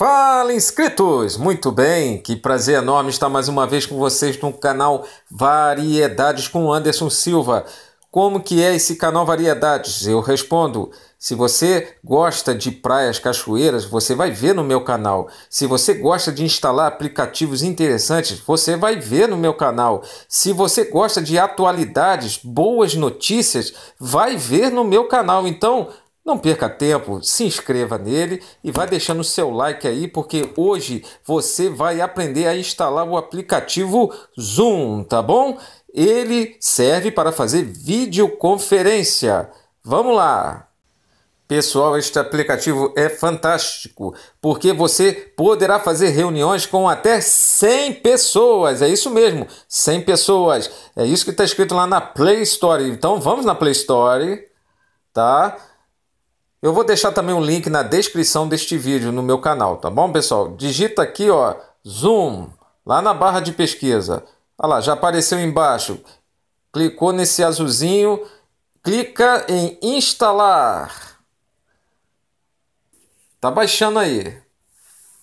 Fala inscritos! Muito bem, que prazer enorme estar mais uma vez com vocês no canal Variedades com Anderson Silva. Como que é esse canal Variedades? Eu respondo. Se você gosta de praias, cachoeiras, você vai ver no meu canal. Se você gosta de instalar aplicativos interessantes, você vai ver no meu canal. Se você gosta de atualidades, boas notícias, vai ver no meu canal. Então, não perca tempo, se inscreva nele e vai deixando o seu like aí, porque hoje você vai aprender a instalar o aplicativo Zoom, tá bom? Ele serve para fazer videoconferência. Vamos lá! Pessoal, este aplicativo é fantástico, porque você poderá fazer reuniões com até 100 pessoas. É isso mesmo, 100 pessoas. É isso que está escrito lá na Play Store. Então vamos na Play Store, tá? Eu vou deixar também um link na descrição deste vídeo no meu canal, tá bom, pessoal? Digita aqui, ó, Zoom, lá na barra de pesquisa. Olha lá, já apareceu embaixo. Clicou nesse azulzinho, clica em instalar. Tá baixando aí.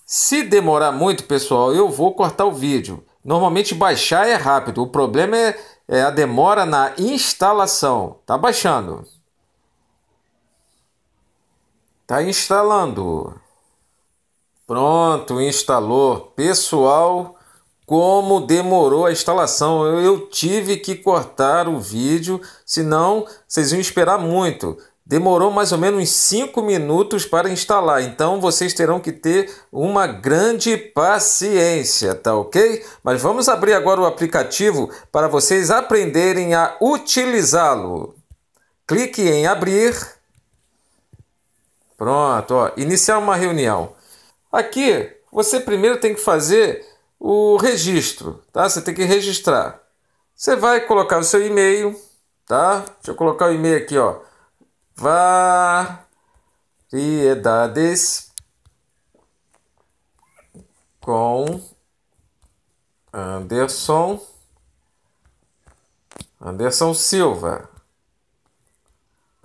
Se demorar muito, pessoal, eu vou cortar o vídeo. Normalmente baixar é rápido, o problema é, é a demora na instalação. Tá baixando. Tá instalando. Pronto, instalou. Pessoal, como demorou a instalação. Eu, eu tive que cortar o vídeo, senão vocês iam esperar muito. Demorou mais ou menos 5 minutos para instalar, então vocês terão que ter uma grande paciência, tá ok? Mas vamos abrir agora o aplicativo para vocês aprenderem a utilizá-lo. Clique em abrir. Pronto, ó, iniciar uma reunião. Aqui você primeiro tem que fazer o registro, tá? Você tem que registrar. Você vai colocar o seu e-mail, tá? Deixa eu colocar o e-mail aqui, ó. Variedades com Anderson Anderson Silva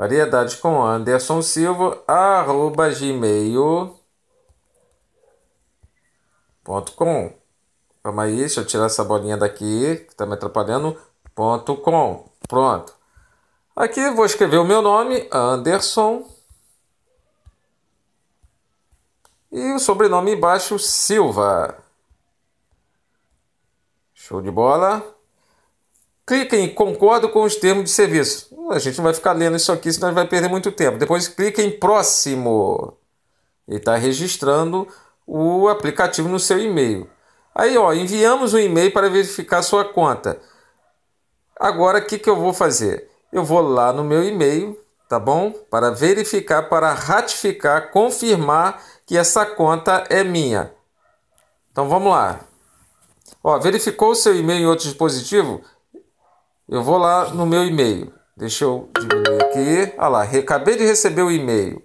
variedades com Anderson Silva, arroba gmail.com. Calma aí, deixa eu tirar essa bolinha daqui que está me atrapalhando. Ponto .com. Pronto. Aqui vou escrever o meu nome, Anderson. E o sobrenome embaixo, Silva. Show de bola. Clique em concordo com os termos de serviço. A gente não vai ficar lendo isso aqui, senão vai perder muito tempo. Depois cliquem em próximo. Ele está registrando o aplicativo no seu e-mail. Aí, ó, enviamos um e-mail para verificar sua conta. Agora, o que, que eu vou fazer? Eu vou lá no meu e-mail, tá bom? Para verificar, para ratificar, confirmar que essa conta é minha. Então, vamos lá. Ó, verificou o seu e-mail em outro dispositivo? Eu vou lá no meu e-mail. Deixa eu diminuir aqui. Olha lá, acabei de receber o e-mail.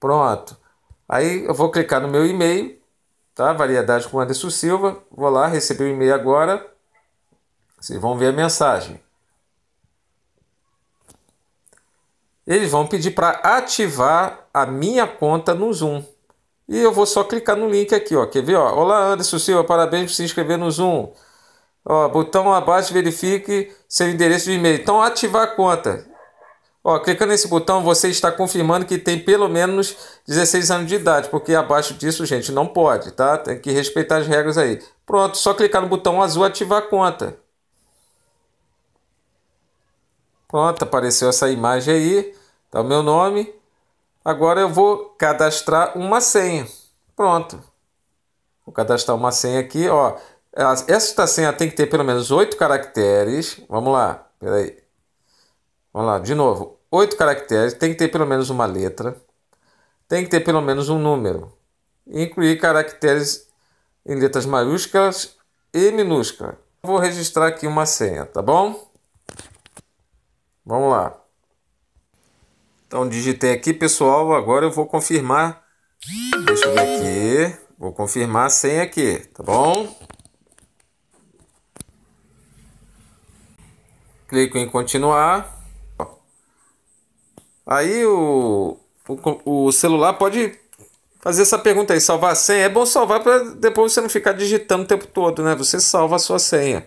Pronto. Aí eu vou clicar no meu e-mail, tá? Variedade com Anderson Silva. Vou lá, recebi o e-mail agora. Vocês vão ver a mensagem. Eles vão pedir para ativar a minha conta no Zoom. E eu vou só clicar no link aqui, ó. Quer ver? Ó? Olá, Anderson Silva, parabéns por se inscrever no Zoom. Ó, botão abaixo, verifique seu endereço de e-mail. Então, ativar a conta. Ó, clicando nesse botão, você está confirmando que tem pelo menos 16 anos de idade, porque abaixo disso, gente, não pode, tá? Tem que respeitar as regras aí. Pronto, só clicar no botão azul ativar a conta. Pronto, apareceu essa imagem aí, tá o meu nome. Agora eu vou cadastrar uma senha. Pronto. Vou cadastrar uma senha aqui, ó. Esta senha tem que ter pelo menos oito caracteres. Vamos lá, peraí. Vamos lá, de novo. Oito caracteres, tem que ter pelo menos uma letra, tem que ter pelo menos um número. Incluir caracteres em letras maiúsculas e minúsculas. Vou registrar aqui uma senha, tá bom? Vamos lá. Então digitei aqui, pessoal. Agora eu vou confirmar. Deixa eu ver aqui. Vou confirmar a senha aqui, tá bom? clico em continuar. Aí o, o, o celular pode fazer essa pergunta aí, salvar a senha. É bom salvar para depois você não ficar digitando o tempo todo, né? Você salva a sua senha.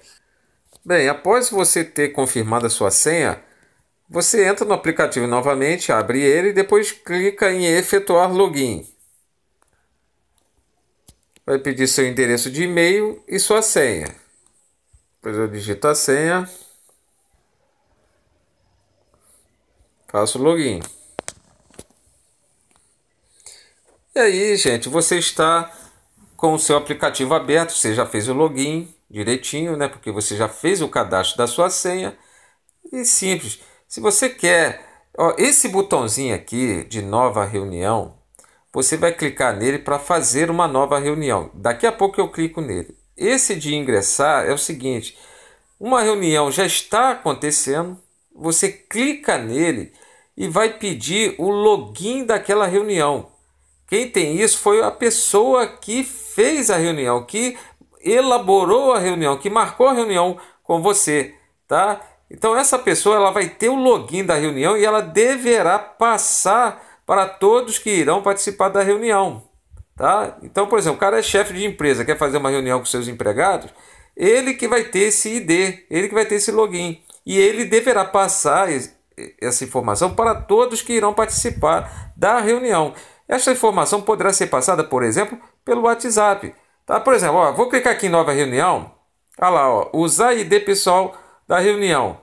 Bem, após você ter confirmado a sua senha, você entra no aplicativo novamente, abre ele e depois clica em efetuar login. Vai pedir seu endereço de e-mail e sua senha. Depois eu digito a senha. Faço o login. E aí, gente, você está com o seu aplicativo aberto, você já fez o login direitinho, né? Porque você já fez o cadastro da sua senha. E simples. Se você quer, ó, esse botãozinho aqui de nova reunião, você vai clicar nele para fazer uma nova reunião. Daqui a pouco eu clico nele. Esse de ingressar é o seguinte: uma reunião já está acontecendo, você clica nele e vai pedir o login daquela reunião. Quem tem isso foi a pessoa que fez a reunião, que elaborou a reunião, que marcou a reunião com você, tá? Então essa pessoa ela vai ter o login da reunião e ela deverá passar para todos que irão participar da reunião, tá? Então, por exemplo, o cara é chefe de empresa, quer fazer uma reunião com seus empregados, ele que vai ter esse ID, ele que vai ter esse login e ele deverá passar essa informação para todos que irão participar da reunião. Essa informação poderá ser passada, por exemplo, pelo WhatsApp. Tá? Por exemplo, ó, vou clicar aqui em nova reunião. Olha lá, ó, usar ID pessoal da reunião.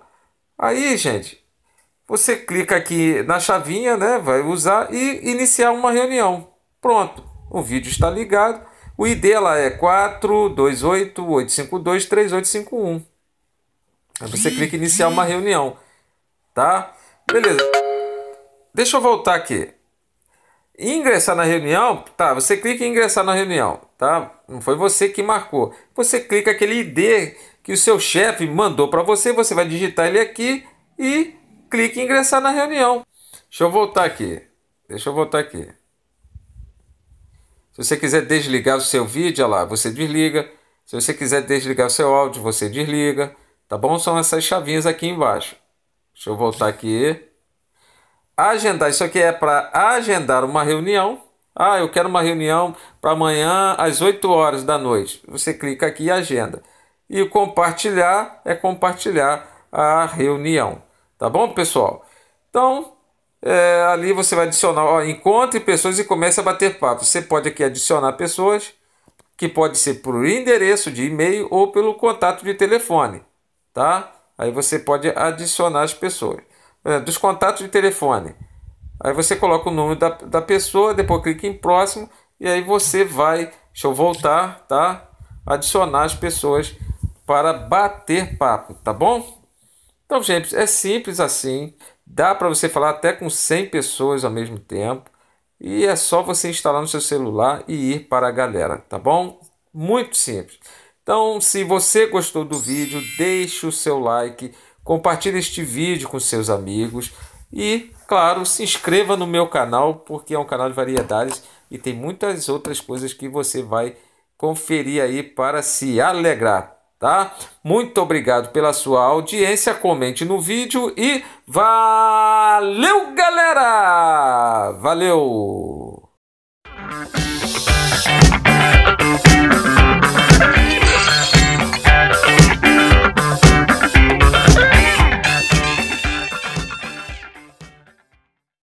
Aí, gente, você clica aqui na chavinha, né? Vai usar e iniciar uma reunião. Pronto, o vídeo está ligado. O ID lá é 428 852 3851. Aí você clica em iniciar uma reunião, tá? Beleza. Deixa eu voltar aqui. Ingressar na reunião, tá? Você clica em ingressar na reunião, tá? Não foi você que marcou. Você clica aquele ID que o seu chefe mandou para você, você vai digitar ele aqui e clica em ingressar na reunião. Deixa eu voltar aqui. Deixa eu voltar aqui. Se você quiser desligar o seu vídeo, olha lá, você desliga. Se você quiser desligar o seu áudio, você desliga. Tá bom? São essas chavinhas aqui embaixo. Deixa eu voltar aqui. Agendar. Isso aqui é para agendar uma reunião. Ah, eu quero uma reunião para amanhã às 8 horas da noite. Você clica aqui e agenda. E compartilhar é compartilhar a reunião. Tá bom, pessoal? Então, é, ali você vai adicionar, ó, encontre pessoas e comece a bater papo. Você pode aqui adicionar pessoas, que pode ser por endereço de e-mail ou pelo contato de telefone tá? Aí você pode adicionar as pessoas. É, dos contatos de telefone. Aí você coloca o número da, da pessoa, depois clica em próximo e aí você vai, deixa eu voltar, tá? Adicionar as pessoas para bater papo, tá bom? Então, gente, é simples assim. Dá para você falar até com 100 pessoas ao mesmo tempo. E é só você instalar no seu celular e ir para a galera, tá bom? Muito simples. Então, se você gostou do vídeo, deixe o seu like, compartilhe este vídeo com seus amigos e, claro, se inscreva no meu canal, porque é um canal de variedades e tem muitas outras coisas que você vai conferir aí para se alegrar, tá? Muito obrigado pela sua audiência, comente no vídeo e valeu, galera! Valeu!